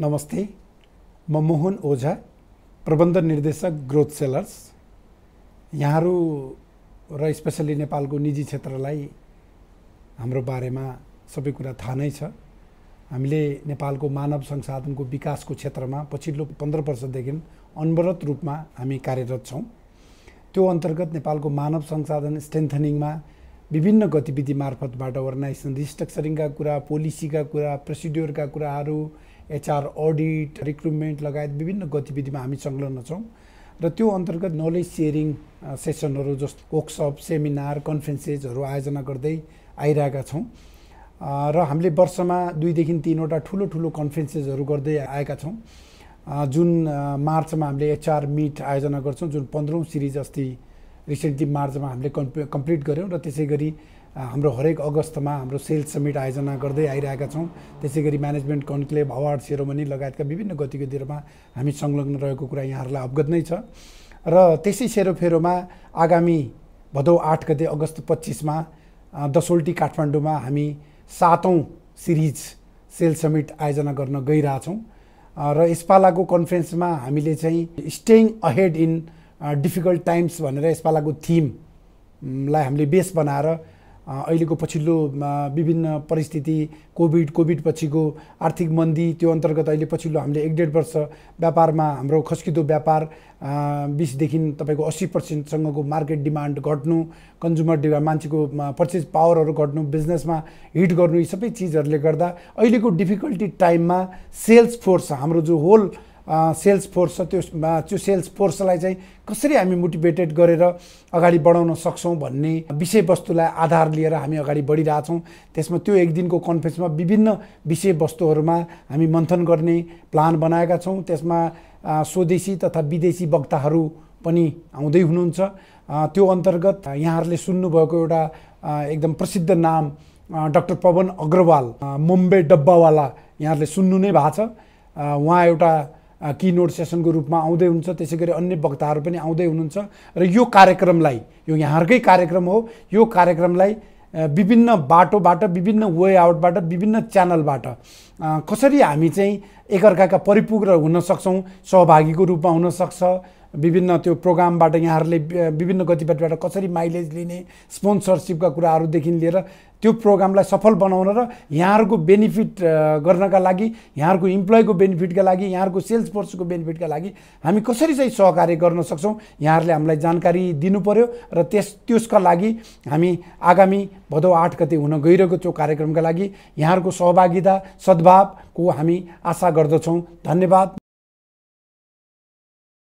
नमस्ते म मोहन ओझा प्रबन्ध निर्देशक ग्रोथ सेलर्स यहाँहरू र स्पेसल्ली नेपालको निजी क्षेत्रलाई हाम्रो बारेमा सबै कुरा थाहा नै छ हामीले नेपालको मानव संसाधनको विकासको क्षेत्रमा पछिल्लो पन्ध्र वर्षदेखि अनवरत रूपमा हामी कार्यरत छौँ त्यो अन्तर्गत नेपालको मानव संसाधन स्ट्रेन्थनिङमा विभिन्न गतिविधि मार्फतबाट अर्गनाइजेसन रिस्ट्रक्चरिङका कुरा पोलिसीका कुरा प्रोसिड्योरका कुराहरू एचआर अडिट रिक्रुटमेन्ट लगायत विभिन्न गतिविधिमा हामी संलग्न छौँ र त्यो अन्तर्गत नलेज सेयरिङ सेसनहरू जस्तो वर्कसप सेमिनार कन्फरेन्सेसहरू आयोजना गर्दै आइरहेका छौँ र हामीले वर्षमा दुईदेखि तिनवटा ठुलो ठुलो कन्फरेन्सेसहरू गर्दै आएका छौँ जुन मार्चमा हामीले एचआर मिट आयोजना गर्छौँ जुन पन्ध्रौँ सिरिज अस्ति रिसेन्टली मार्चमा हामीले कम्प्लिट गऱ्यौँ र त्यसै गरी हाम्रो हरेक अगस्तमा हाम्रो सेल्स समिट आयोजना गर्दै आइरहेका छौँ त्यसै गरी म्यानेजमेन्ट कन्क्लेभ अवार्ड सेरोमनी लगायतका विभिन्न गतिविधिहरूमा हामी संलग्न रहेको कुरा यहाँहरूलाई अवगत नै छ र त्यसै सेरोफेरोमा आगामी भदौ आठ गते अगस्त पच्चिसमा दसोल्टी काठमाडौँमा हामी सातौँ सिरिज सेल्स समिट आयोजना गर्न गइरहेछौँ र यसपालाको कन्फ्रेन्समा हामीले चाहिँ staying ahead in difficult times भनेर यसपालाको थिमलाई हामीले बेस बनाएर अहिलेको पछिल्लो विभिन्न परिस्थिति कोभिड कोभिड पछिको आर्थिक मन्दी त्यो अन्तर्गत अहिले पछिल्लो हामीले एक डेढ वर्ष व्यापारमा हाम्रो खस्किँदो व्यापार बिसदेखि तपाईँको अस्सी पर्सेन्टसँगको मार्केट डिमान्ड घट्नु कन्ज्युमर डिमा मान्छेको पर्चेस पावरहरू घट्नु बिजनेसमा हिट गर्नु यी सबै चिजहरूले गर्दा अहिलेको डिफिकल्टी टाइममा सेल्स फोर्स हाम्रो जो होल सेल्स फोर्स छ त्यो त्यो सेल्स फोर्सलाई चाहिँ कसरी हामी मोटिभेटेड गरेर अगाडि बढाउन सक्छौँ भन्ने विषयवस्तुलाई आधार लिएर हामी अगाडि बढिरहेछौँ त्यसमा त्यो एक दिनको कन्फ्रेन्समा विभिन्न विषयवस्तुहरूमा हामी मन्थन गर्ने प्लान बनाएका छौँ त्यसमा स्वदेशी तथा विदेशी वक्ताहरू पनि आउँदै हुनुहुन्छ त्यो अन्तर्गत यहाँहरूले सुन्नुभएको एउटा एकदम प्रसिद्ध नाम डक्टर पवन अग्रवाल मुम्बई डब्बावाला यहाँहरूले सुन्नु नै भएको छ उहाँ एउटा कि नोट सेसनको रूपमा आउँदै हुन्छ त्यसै गरी अन्य वक्ताहरू पनि आउँदै हुनुहुन्छ र यो कार्यक्रमलाई यो यहाँहरूकै कार्यक्रम हो यो कार्यक्रमलाई विभिन्न बाटोबाट विभिन्न वे आउटबाट विभिन्न च्यानलबाट कसरी हामी चाहिँ एकअर्काका परिपूर्ण हुन सक्छौँ सहभागीको रूपमा हुनसक्छ विभिन्न त्यो प्रोग्रामबाट यहाँहरूले विभिन्न गतिविधिबाट कसरी माइलेज लिने स्पोन्सरसिपका कुराहरूदेखि लिएर त्यो प्रोग्रामलाई सफल बनाउन र यहाँहरूको बेनिफिट गर्नका लागि यहाँहरूको इम्प्लोइको बेनिफिटका लागि यहाँहरूको सेल्स फोर्सको बेनिफिटका लागि हामी कसरी चाहिँ सहकार्य गर्न सक्छौँ यहाँहरूले हामीलाई जानकारी दिनु पऱ्यो र त्यस त्यसका लागि हामी आगामी भदौ आठ गते हुन गइरहेको त्यो कार्यक्रमका लागि यहाँहरूको सहभागिता सद्भावको हामी आशा गर्दछौँ धन्यवाद